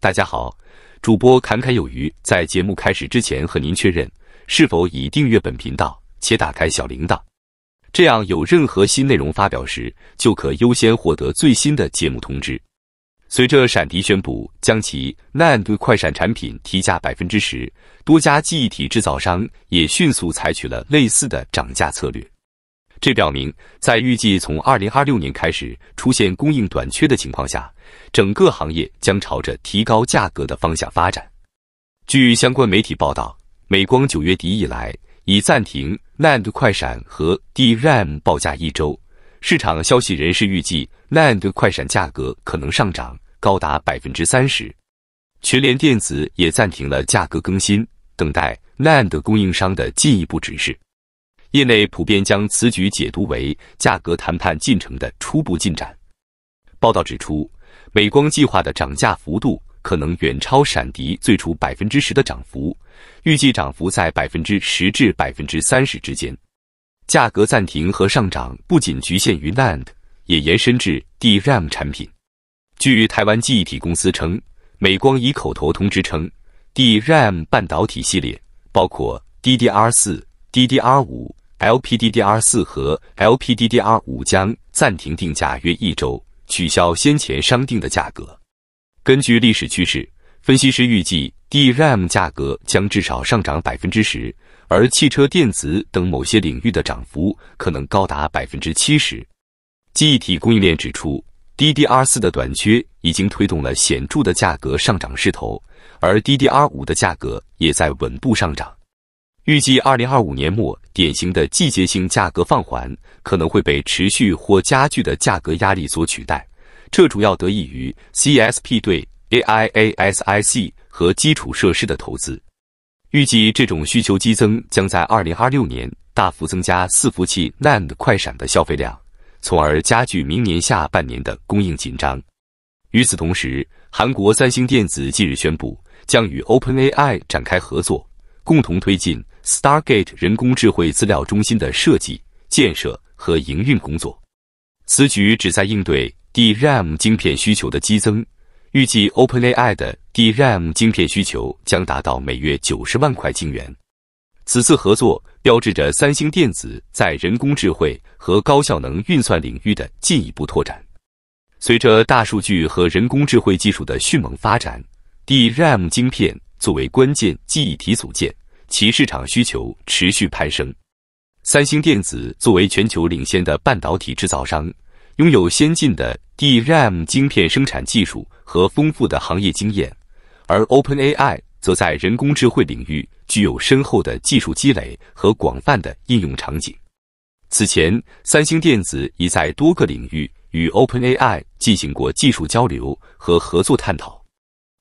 大家好，主播侃侃有余。在节目开始之前，和您确认是否已订阅本频道且打开小铃铛，这样有任何新内容发表时，就可优先获得最新的节目通知。随着闪迪宣布将其 NAND 快闪产品提价百分之十，多家记忆体制造商也迅速采取了类似的涨价策略。这表明，在预计从2026年开始出现供应短缺的情况下，整个行业将朝着提高价格的方向发展。据相关媒体报道，美光九月底以来已暂停 NAND 快闪和 DRAM 报价一周。市场消息人士预计，NAND 快闪价格可能上涨高达百分之三十。联电子也暂停了价格更新，等待 NAND 供应商的进一步指示。业内普遍将此举解读为价格谈判进程的初步进展。报道指出，美光计划的涨价幅度可能远超闪迪最初百分之十的涨幅，预计涨幅在百分之十至百分之三十之间。价格暂停和上涨不仅局限于 NAND，也延伸至 DRAM 产品。据台湾记忆体公司称，美光以口头通知称，DRAM 半导体系列包括 DDR4。DDR5、LPDDR4 和 LPDDR5 将暂停定价约一周，取消先前商定的价格。根据历史趋势，分析师预计 DRAM 价格将至少上涨百分之十，而汽车电子等某些领域的涨幅可能高达百分之七十。记忆体供应链指出，DDR4 的短缺已经推动了显著的价格上涨势头，而 DDR5 的价格也在稳步上涨。预计二零二五年末，典型的季节性价格放缓可能会被持续或加剧的价格压力所取代，这主要得益于 CSP 对 AI ASIC 和基础设施的投资。预计这种需求激增将在二零二六年大幅增加伺服器 NAND 快闪的消费量，从而加剧明年下半年的供应紧张。与此同时，韩国三星电子近日宣布，将与 OpenAI 展开合作，共同推进。Stargate 人工智慧资料中心的设计、建设和营运工作。此举旨在应对 DRAM 晶片需求的激增，预计 OpenAI 的 DRAM 晶片需求将达到每月九十万块晶元。此次合作标志着三星电子在人工智能和高效能运算领域的进一步拓展。随着大数据和人工智能技术的迅猛发展，DRAM 晶片作为关键记忆体组件。其市场需求持续攀升。三星电子作为全球领先的半导体制造商，拥有先进的 DRAM 晶片生产技术和丰富的行业经验，而 OpenAI 则在人工智慧领域具有深厚的技术积累和广泛的应用场景。此前，三星电子已在多个领域与 OpenAI 进行过技术交流和合作探讨。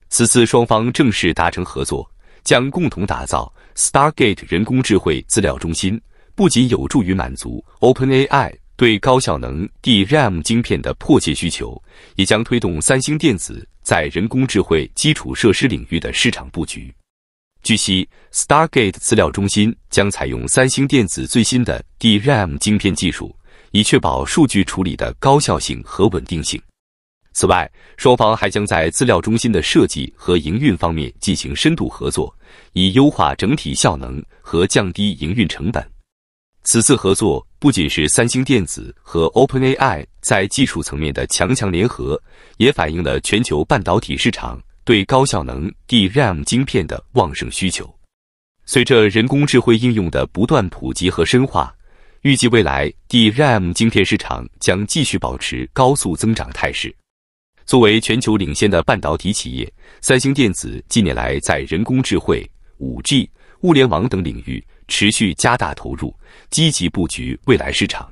此次双方正式达成合作。将共同打造 StarGate 人工智慧资料中心，不仅有助于满足 OpenAI 对高效能 DRAM 晶片的迫切需求，也将推动三星电子在人工智慧基础设施领域的市场布局。据悉，StarGate 资料中心将采用三星电子最新的 DRAM 晶片技术，以确保数据处理的高效性和稳定性。此外，双方还将在资料中心的设计和营运方面进行深度合作，以优化整体效能和降低营运成本。此次合作不仅是三星电子和 Open AI 在技术层面的强强联合，也反映了全球半导体市场对高效能 DRAM 芯片的旺盛需求。随着人工智慧应用的不断普及和深化，预计未来 DRAM 芯片市场将继续保持高速增长态势。作为全球领先的半导体企业，三星电子近年来在人工智慧、五 G、物联网等领域持续加大投入，积极布局未来市场。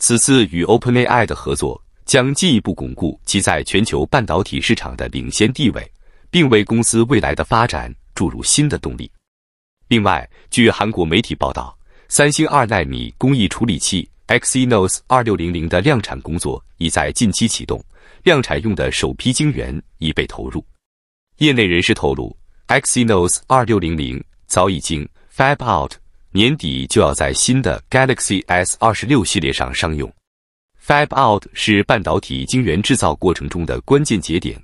此次与 OpenAI 的合作将进一步巩固其在全球半导体市场的领先地位，并为公司未来的发展注入新的动力。另外，据韩国媒体报道，三星二纳米工艺处理器 Exynos 二六零零的量产工作已在近期启动。量产用的首批晶圆已被投入。业内人士透露，Exynos 2600早已经 Fab Out，年底就要在新的 Galaxy S 26系列上商用。Fab Out 是半导体晶圆制造过程中的关键节点，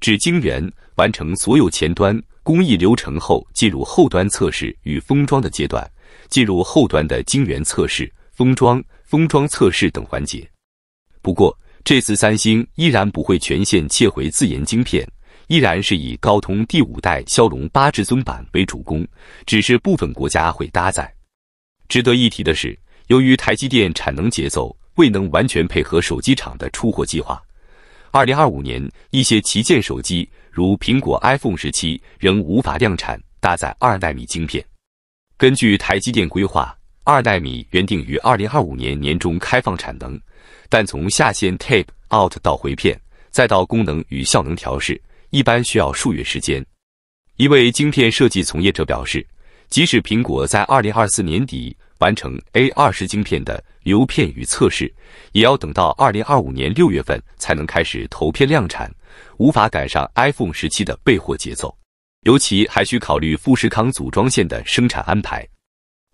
指晶圆完成所有前端工艺流程后，进入后端测试与封装的阶段，进入后端的晶圆测试、封装、封装测试等环节。不过，这次三星依然不会全线切回自研晶片，依然是以高通第五代骁龙八至尊版为主攻，只是部分国家会搭载。值得一提的是，由于台积电产能节奏未能完全配合手机厂的出货计划，2025年一些旗舰手机如苹果 iPhone 十七仍无法量产搭载二纳米晶片。根据台积电规划，二纳米原定于2025年年中开放产能。但从下线 tape out 到回片，再到功能与效能调试，一般需要数月时间。一位晶片设计从业者表示，即使苹果在2024年底完成 A20 晶片的流片与测试，也要等到2025年6月份才能开始投片量产，无法赶上 iPhone 17的备货节奏。尤其还需考虑富士康组装线的生产安排。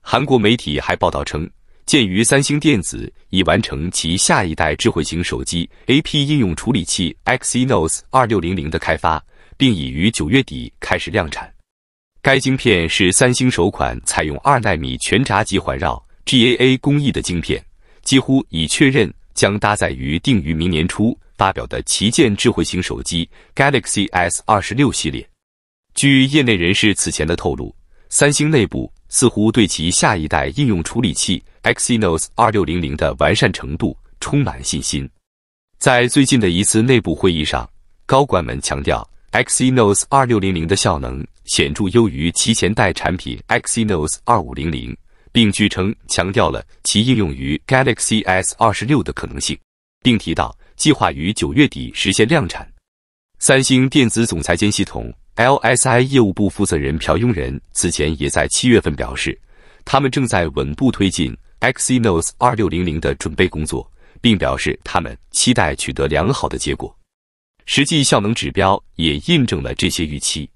韩国媒体还报道称。鉴于三星电子已完成其下一代智慧型手机 A P 应用处理器 Exynos 二六零零的开发，并已于九月底开始量产。该晶片是三星首款采用二纳米全闸级环绕 GAA 工艺的晶片，几乎已确认将搭载于定于明年初发表的旗舰智慧型手机 Galaxy S 二十六系列。据业内人士此前的透露，三星内部。似乎对其下一代应用处理器 Exynos 二六零零的完善程度充满信心。在最近的一次内部会议上，高管们强调 Exynos 二六零零的效能显著优于其前代产品 Exynos 二五零零，并据称强调了其应用于 Galaxy S 二十六的可能性，并提到计划于九月底实现量产。三星电子总裁兼系统。Lsi 业务部负责人朴庸仁此前也在七月份表示，他们正在稳步推进 Exynos 2600的准备工作，并表示他们期待取得良好的结果。实际效能指标也印证了这些预期。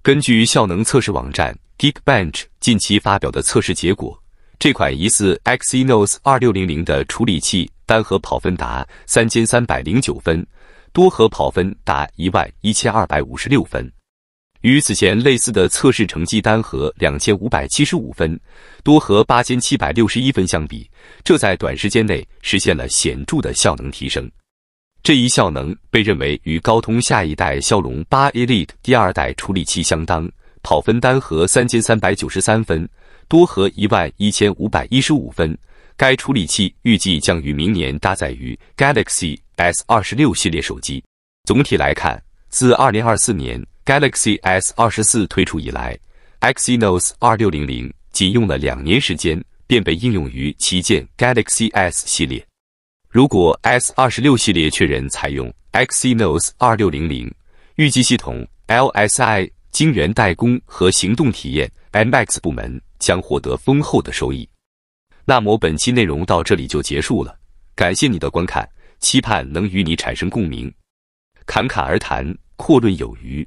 根据效能测试网站 Geekbench 近期发表的测试结果，这款疑似 Exynos 2600的处理器单核跑分达三千三百零九分，多核跑分达一万一千二百五十六分。与此前类似的测试成绩单和两千五百七十五分多核八千七百六十一分相比，这在短时间内实现了显著的效能提升。这一效能被认为与高通下一代骁龙八 Elite 第二代处理器相当，跑分单核三千三百九十三分，多核一万一千五百一十五分。该处理器预计将于明年搭载于 Galaxy S 二十六系列手机。总体来看，自二零二四年。Galaxy S 二十四推出以来，Exynos 二六零零仅用了两年时间便被应用于旗舰 Galaxy S 系列。如果 S 二十六系列确认采用 Exynos 二六零零，预计系统 LSI、晶圆代工和行动体验 MX 部门将获得丰厚的收益。那么本期内容到这里就结束了，感谢你的观看，期盼能与你产生共鸣。侃侃而谈，阔论有余。